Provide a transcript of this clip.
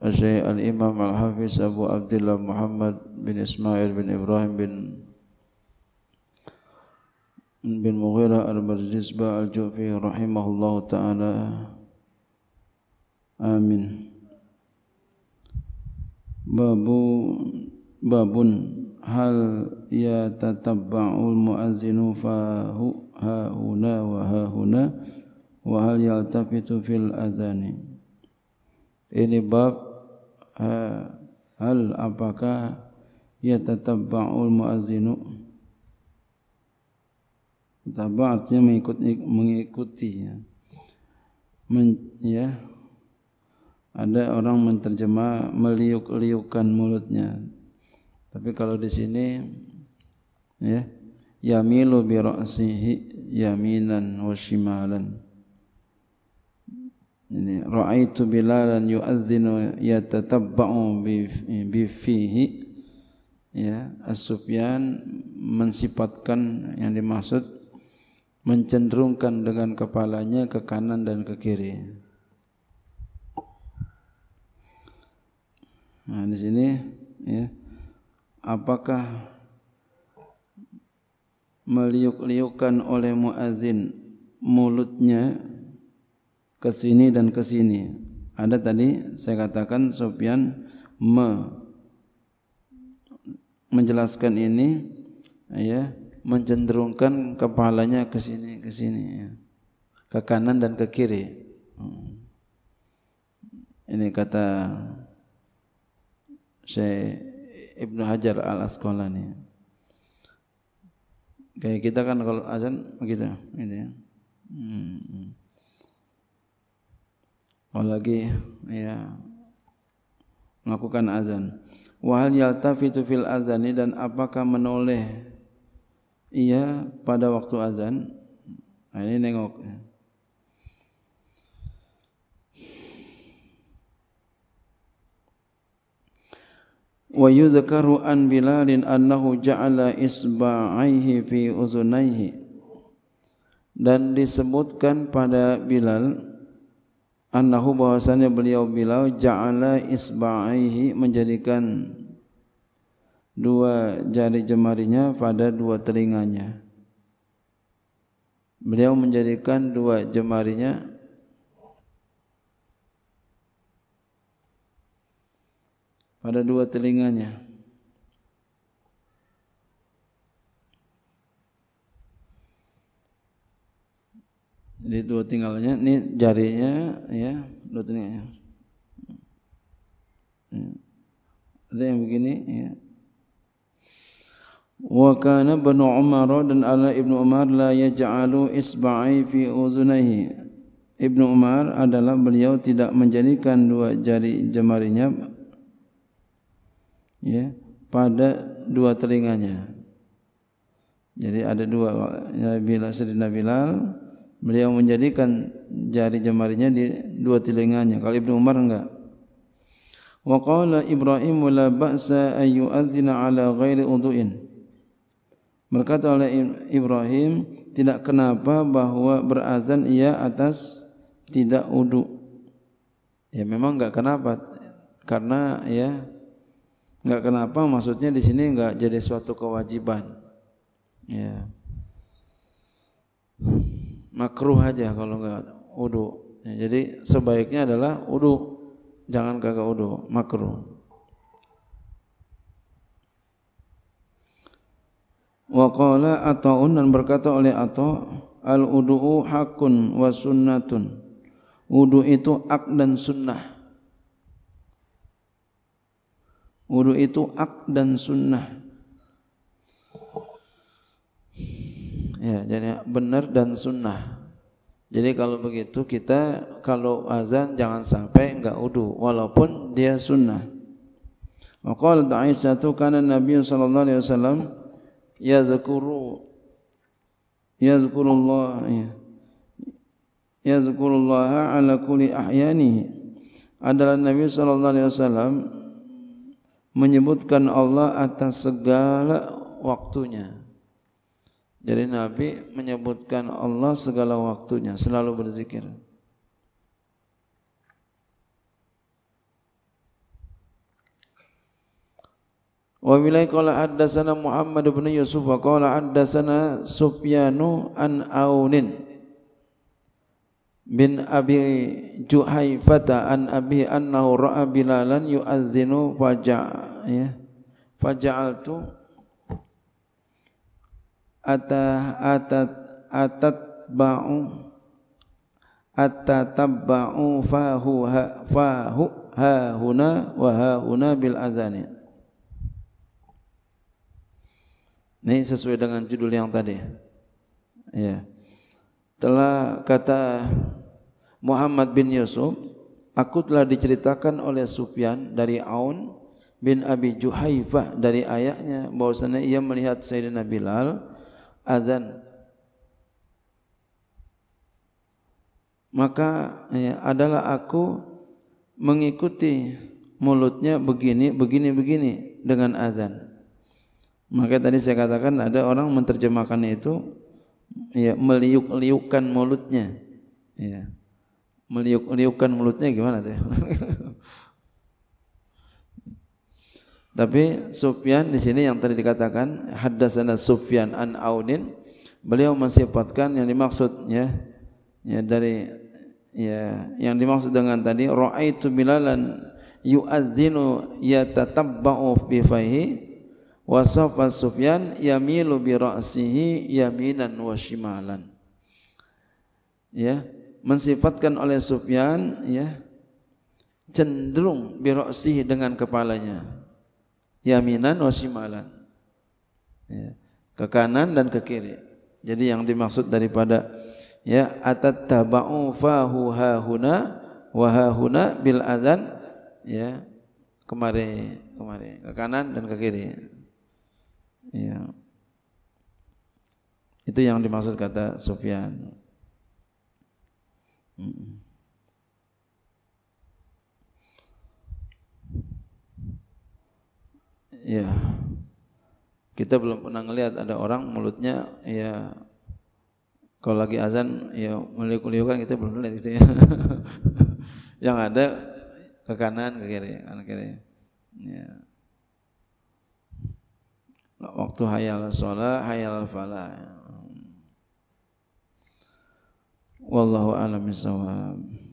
الشيخ الإمام الحافظ أبو عبد الله محمد بن إسماعيل بن إبراهيم بن بن مغيرة البرزبة الجوفي رحمه الله تعالى آمين باب باب هل يتتبع المؤذن فهو ها هنا وها هنا وهل يلتفت في الأذان ini bab Ha, hal apakah ya tatabba'ul muazzinu tatabba artinya mengikuti mengikuti ya Men, ya ada orang menterjemah meliuk-liukkan mulutnya tapi kalau di sini ya yamilu bi ra'sihi yaminan wasimalan ini raaitu bilalan yu'azzinu yatatabba'u bi fihi ya as-sufyan mensifatkan yang dimaksud mencenderungkan dengan kepalanya ke kanan dan ke kiri nah di sini ya apakah meliuk-liukan oleh muazin mulutnya ke sini dan ke sini. Ada tadi saya katakan Sofyan me menjelaskan ini ya mencenderungkan kepalanya ke sini ke sini ya. ke kanan dan ke kiri. Hmm. Ini kata Syekh Ibnu Hajar Al Asqalani. Kayak kita kan kalau azan begitu, ini gitu ya. Hmm. hmm. apalagi ya melakukan azan wahal yaltafitu fil azani dan apakah menoleh ia pada waktu azan nah, ini nengok wa yuzakaru an bilalin annahu ja'ala isba'aihi fi uzunaihi dan disebutkan pada bilal annahu bahwasanya beliau bilau ja'ala isba'aihi menjadikan dua jari jemarinya pada dua telinganya beliau menjadikan dua jemarinya pada dua telinganya Jadi dua tinggalnya, ini jarinya ya, dua tinggalnya. Ya. Ada yang begini ya. Wa kana Ibnu Umar dan ala Ibnu Umar la yaj'alu isba'i fi uzunaihi. Ibn Umar adalah beliau tidak menjadikan dua jari jemarinya ya pada dua telinganya. Jadi ada dua ya bila Sayyidina Bilal beliau menjadikan jari jemarinya di dua telinganya kalau Ibnu Umar enggak wa qala Ibrahim la ba'sa ay yu'adhina ala ghairi udu'in berkata oleh Ibrahim tidak kenapa bahwa berazan ia atas tidak wudu ya memang enggak kenapa karena ya enggak kenapa maksudnya di sini enggak jadi suatu kewajiban ya yeah makruh aja kalau enggak wudu. Ya, jadi sebaiknya adalah wudu. Jangan kagak wudu, makruh. Wa qala Atha'un dan berkata oleh Atha' al wudu'u hakun wa sunnatun. Wudu itu ak dan sunnah. Wudu itu ak dan sunnah. Ya, jadi benar dan sunnah. Jadi kalau begitu kita kalau azan jangan sampai enggak udu. walaupun dia sunnah. Maqal Aisyah tu kan Nabi sallallahu alaihi wasallam yazkuru yazkurullah ya. Yazkurullah ala kulli ahyanihi. Adalah Nabi sallallahu alaihi wasallam menyebutkan Allah atas segala waktunya. Jadi Nabi menyebutkan Allah segala waktunya, selalu berzikir. Wa bilai qala haddatsana Muhammad bin Yusuf wa qala haddatsana Sufyanu an Aunin bin Abi Juhaifata an Abi annahu ra'a Bilalan yu'adhdhinu faja ya faja'altu atat atat ba'u atatabba'u fahu ha, fahu ha huna wa ha huna bil azan ini sesuai dengan judul yang tadi ya telah kata Muhammad bin Yusuf aku telah diceritakan oleh Sufyan dari Aun bin Abi Juhaifah dari ayahnya bahwasanya ia melihat Sayyidina Bilal azan maka ya, adalah aku mengikuti mulutnya begini begini begini dengan azan maka tadi saya katakan ada orang menerjemahkannya itu ya meliuk-liukkan mulutnya ya meliuk-liukkan mulutnya gimana tuh Tapi Sufyan di sini yang tadi dikatakan hadasana Sufyan an Aunin beliau mensifatkan yang dimaksudnya ya, dari ya yang dimaksud dengan tadi raaitu bilalan yu'adzinu yatatabba'u bi bauf wa wasafas Sufyan yamilu bi ra'sihi yaminan wa shimalan ya mensifatkan oleh Sufyan ya cenderung bi ra'sihi dengan kepalanya yaminan wa simalan. Ya, ke kanan dan ke kiri. Jadi yang dimaksud daripada ya atat tabau fahu hahuna wa hahuna bil azan ya kemari kemari ke kanan dan ke kiri. Ya. Itu yang dimaksud kata Sufyan. Mm-mm. ya kita belum pernah melihat ada orang mulutnya ya kalau lagi azan ya meliuk-liuk kan kita belum lihat gitu ya. yang ada ke kanan ke kiri kanan kiri ya. waktu hayal sholat hayal falah ya. Wallahu a'lam bishawab.